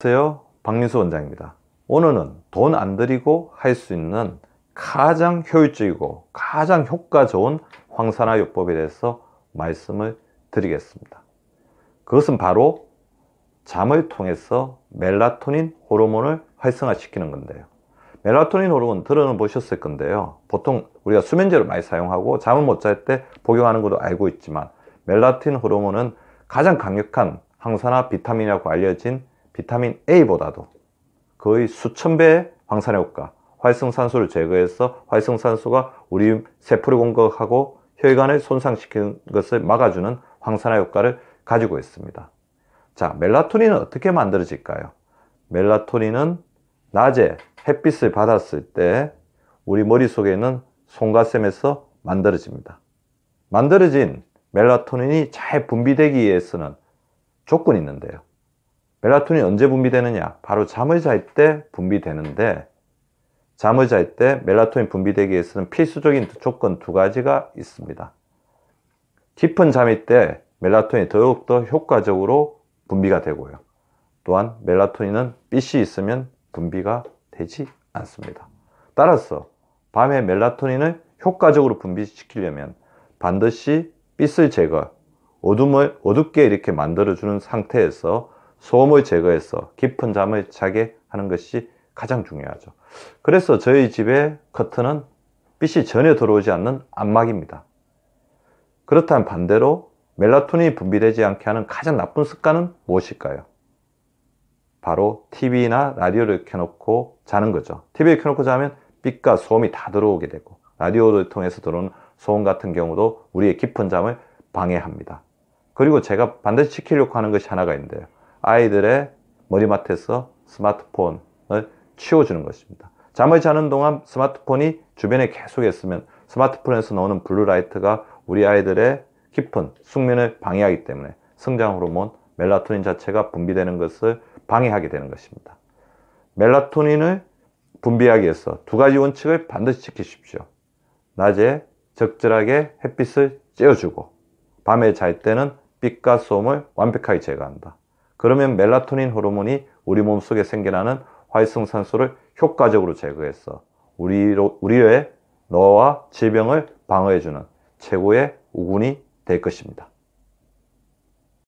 안녕하세요 박민수 원장입니다 오늘은 돈 안 들이고 할 수 있는 가장 효율적이고 가장 효과 좋은 황산화 요법에 대해서 말씀을 드리겠습니다 그것은 바로 잠을 통해서 멜라토닌 호르몬을 활성화시키는 건데요 멜라토닌 호르몬 들어보셨을 는 건데요 보통 우리가 수면제를 많이 사용하고 잠을 못 잘 때 복용하는 것도 알고 있지만 멜라토닌 호르몬은 가장 강력한 항산화 비타민이라고 알려진 비타민 A보다도 거의 수천 배의 황산능효과 활성산소를 제거해서 활성산소가 우리 세포를 공격하고 혈관을 손상시키는 것을 막아주는 황산화 효과를 가지고 있습니다. 자, 멜라토닌은 어떻게 만들어질까요? 멜라토닌은 낮에 햇빛을 받았을 때 우리 머릿속에 있는 송가샘에서 만들어집니다. 만들어진 멜라토닌이 잘 분비되기 위해서는 조건이 있는데요. 멜라토닌 언제 분비되느냐? 바로 잠을 잘 때 분비되는데 잠을 잘 때 멜라토닌 분비되기 위해서는 필수적인 조건 두 가지가 있습니다. 깊은 잠일 때 멜라토닌이 더욱더 효과적으로 분비가 되고요. 또한 멜라토닌은 빛이 있으면 분비가 되지 않습니다. 따라서 밤에 멜라토닌을 효과적으로 분비시키려면 반드시 빛을 제거, 어둠을 어둡게 이렇게 만들어주는 상태에서 소음을 제거해서 깊은 잠을 자게 하는 것이 가장 중요하죠 그래서 저희 집의 커튼은 빛이 전혀 들어오지 않는 암막입니다 그렇다면 반대로 멜라토닌이 분비되지 않게 하는 가장 나쁜 습관은 무엇일까요? 바로 TV나 라디오를 켜놓고 자는 거죠 TV를 켜놓고 자면 빛과 소음이 다 들어오게 되고 라디오를 통해서 들어오는 소음 같은 경우도 우리의 깊은 잠을 방해합니다 그리고 제가 반드시 지키려고 하는 것이 하나가 있는데요 아이들의 머리맡에서 스마트폰을 치워주는 것입니다. 잠을 자는 동안 스마트폰이 주변에 계속 있으면 스마트폰에서 나오는 블루라이트가 우리 아이들의 깊은 숙면을 방해하기 때문에 성장 호르몬 멜라토닌 자체가 분비되는 것을 방해하게 되는 것입니다. 멜라토닌을 분비하기 위해서 두 가지 원칙을 반드시 지키십시오. 낮에 적절하게 햇빛을 쬐어주고 밤에 잘 때는 빛과 소음을 완벽하게 제거한다. 그러면 멜라토닌 호르몬이 우리 몸속에 생겨나는 활성산소를 효과적으로 제거해서 우리로, 우리의 너와 질병을 방어해주는 최고의 우군이 될 것입니다.